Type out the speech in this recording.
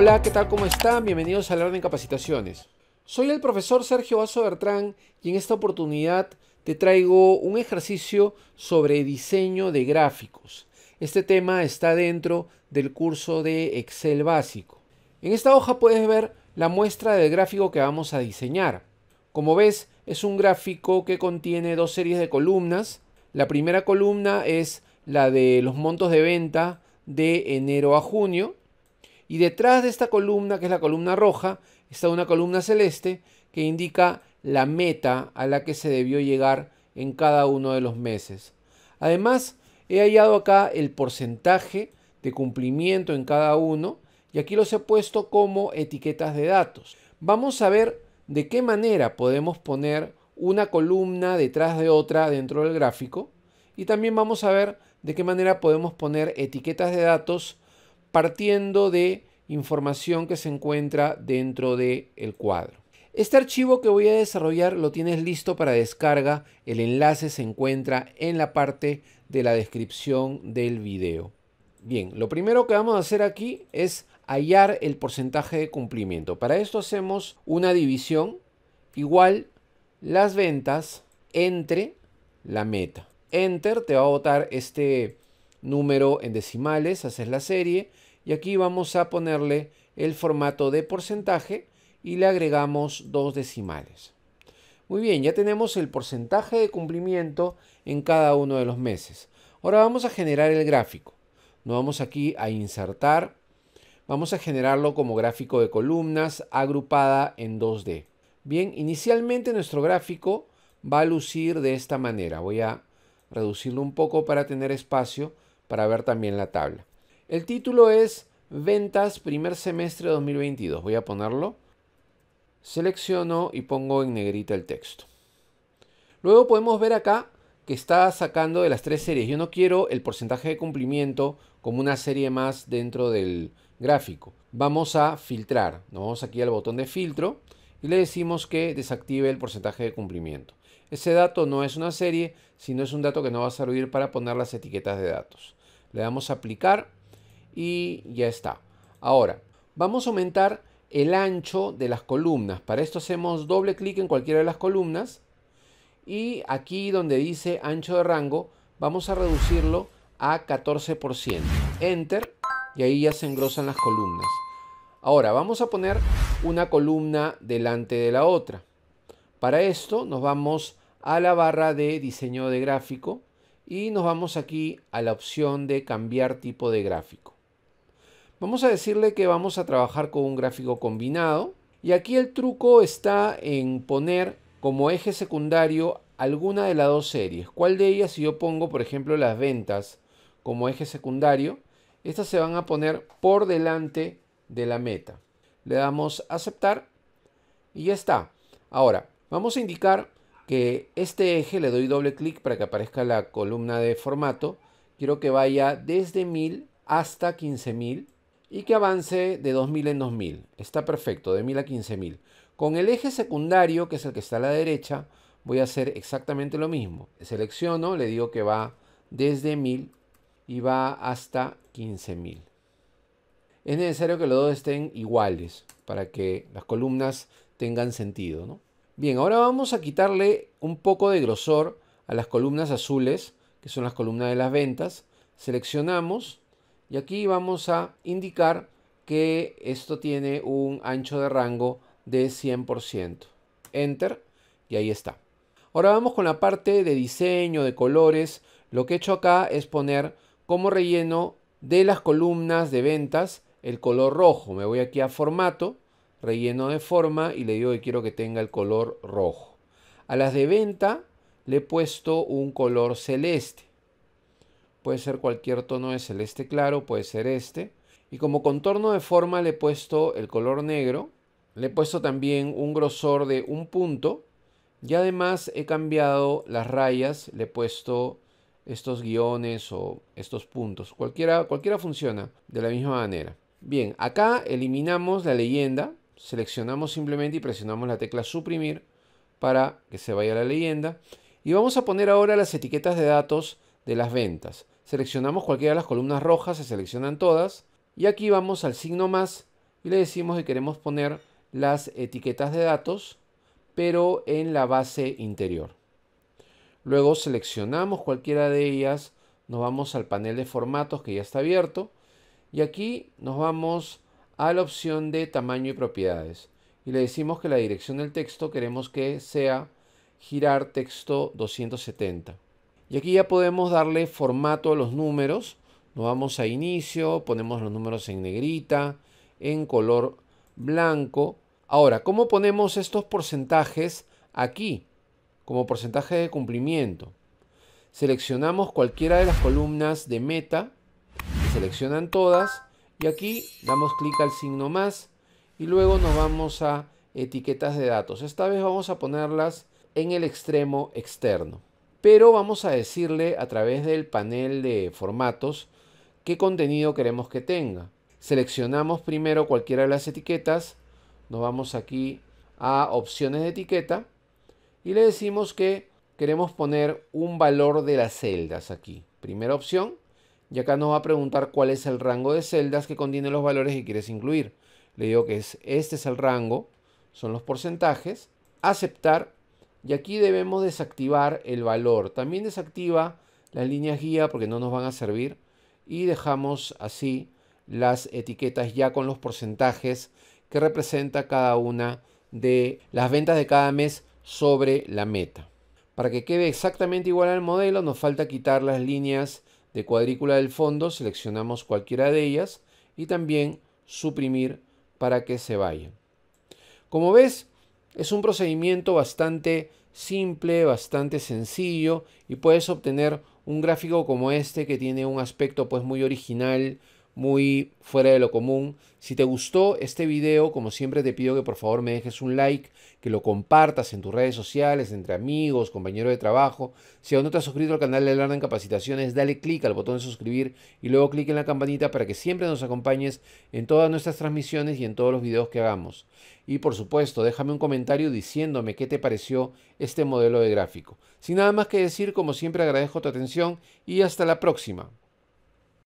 Hola, ¿qué tal? ¿Cómo están? Bienvenidos a Hablar de Capacitaciones. Soy el profesor Sergio Basso Bertrán y en esta oportunidad te traigo un ejercicio sobre diseño de gráficos. Este tema está dentro del curso de Excel básico. En esta hoja puedes ver la muestra del gráfico que vamos a diseñar. Como ves, es un gráfico que contiene dos series de columnas. La primera columna es la de los montos de venta de enero a junio y detrás de esta columna, que es la columna roja, está una columna celeste que indica la meta a la que se debió llegar en cada uno de los meses. Además, he hallado acá el porcentaje de cumplimiento en cada uno y aquí los he puesto como etiquetas de datos. Vamos a ver de qué manera podemos poner una columna detrás de otra dentro del gráfico y también vamos a ver de qué manera podemos poner etiquetas de datos partiendo de información que se encuentra dentro del el cuadro. Este archivo que voy a desarrollar lo tienes listo para descarga. El enlace se encuentra en la parte de la descripción del video. Bien, lo primero que vamos a hacer aquí es hallar el porcentaje de cumplimiento. Para esto hacemos una división igual las ventas entre la meta. Enter te va a botar este número en decimales, haces la serie y aquí vamos a ponerle el formato de porcentaje y le agregamos dos decimales. Muy bien, ya tenemos el porcentaje de cumplimiento en cada uno de los meses. Ahora vamos a generar el gráfico. Nos vamos aquí a insertar. Vamos a generarlo como gráfico de columnas agrupada en 2D. Bien, inicialmente nuestro gráfico va a lucir de esta manera. Voy a reducirlo un poco para tener espacio para ver también la tabla. El título es Ventas primer semestre 2022. Voy a ponerlo. Selecciono y pongo en negrita el texto. Luego podemos ver acá que está sacando de las tres series. Yo no quiero el porcentaje de cumplimiento como una serie más dentro del gráfico. Vamos a filtrar. Nos vamos aquí al botón de filtro y le decimos que desactive el porcentaje de cumplimiento. Ese dato no es una serie, sino es un dato que nos va a servir para poner las etiquetas de datos. Le damos a aplicar y ya está. Ahora, vamos a aumentar el ancho de las columnas. Para esto hacemos doble clic en cualquiera de las columnas y aquí donde dice ancho de rango vamos a reducirlo a 14%. Enter y ahí ya se engrosan las columnas. Ahora vamos a poner una columna delante de la otra. Para esto nos vamos a la barra de diseño de gráfico y nos vamos aquí a la opción de cambiar tipo de gráfico. Vamos a decirle que vamos a trabajar con un gráfico combinado y aquí el truco está en poner como eje secundario alguna de las dos series. ¿Cuál de ellas? Si yo pongo, por ejemplo, las ventas como eje secundario, estas se van a poner por delante de la meta. Le damos aceptar y ya está. Ahora, Vamos a indicar que este eje le doy doble clic para que aparezca la columna de formato. Quiero que vaya desde 1000 hasta 15000 y que avance de 2000 en 2000. Está perfecto, de 1000 a 15000. Con el eje secundario, que es el que está a la derecha, voy a hacer exactamente lo mismo. Selecciono, le digo que va desde 1000 y va hasta 15000. Es necesario que los dos estén iguales para que las columnas tengan sentido, ¿no? Bien, ahora vamos a quitarle un poco de grosor a las columnas azules, que son las columnas de las ventas. Seleccionamos y aquí vamos a indicar que esto tiene un ancho de rango de 100%. Enter y ahí está. Ahora vamos con la parte de diseño, de colores. Lo que he hecho acá es poner como relleno de las columnas de ventas el color rojo. Me voy aquí a formato relleno de forma y le digo que quiero que tenga el color rojo. A las de venta le he puesto un color celeste. Puede ser cualquier tono de celeste claro, puede ser este. Y como contorno de forma le he puesto el color negro. Le he puesto también un grosor de un punto. Y además he cambiado las rayas, le he puesto estos guiones o estos puntos. Cualquiera, cualquiera funciona de la misma manera. Bien, acá eliminamos la leyenda Seleccionamos simplemente y presionamos la tecla suprimir para que se vaya la leyenda. Y vamos a poner ahora las etiquetas de datos de las ventas. Seleccionamos cualquiera de las columnas rojas, se seleccionan todas. Y aquí vamos al signo más y le decimos que queremos poner las etiquetas de datos, pero en la base interior. Luego seleccionamos cualquiera de ellas, nos vamos al panel de formatos que ya está abierto. Y aquí nos vamos a la opción de tamaño y propiedades y le decimos que la dirección del texto queremos que sea girar texto 270. Y aquí ya podemos darle formato a los números. Nos vamos a inicio, ponemos los números en negrita, en color blanco. Ahora, ¿cómo ponemos estos porcentajes aquí? Como porcentaje de cumplimiento. Seleccionamos cualquiera de las columnas de meta, seleccionan todas y aquí damos clic al signo más y luego nos vamos a etiquetas de datos. Esta vez vamos a ponerlas en el extremo externo. Pero vamos a decirle a través del panel de formatos qué contenido queremos que tenga. Seleccionamos primero cualquiera de las etiquetas. Nos vamos aquí a opciones de etiqueta y le decimos que queremos poner un valor de las celdas aquí. Primera opción, y acá nos va a preguntar cuál es el rango de celdas que contiene los valores que quieres incluir. Le digo que es, este es el rango, son los porcentajes, aceptar y aquí debemos desactivar el valor. También desactiva las líneas guía porque no nos van a servir y dejamos así las etiquetas ya con los porcentajes que representa cada una de las ventas de cada mes sobre la meta. Para que quede exactamente igual al modelo nos falta quitar las líneas de cuadrícula del fondo seleccionamos cualquiera de ellas y también suprimir para que se vayan. Como ves, es un procedimiento bastante simple, bastante sencillo y puedes obtener un gráfico como este que tiene un aspecto pues muy original, muy fuera de lo común. Si te gustó este video, como siempre te pido que por favor me dejes un like, que lo compartas en tus redes sociales, entre amigos, compañeros de trabajo. Si aún no te has suscrito al canal de Lerna en Capacitaciones, dale clic al botón de suscribir y luego clic en la campanita para que siempre nos acompañes en todas nuestras transmisiones y en todos los videos que hagamos. Y por supuesto, déjame un comentario diciéndome qué te pareció este modelo de gráfico. Sin nada más que decir, como siempre agradezco tu atención y hasta la próxima.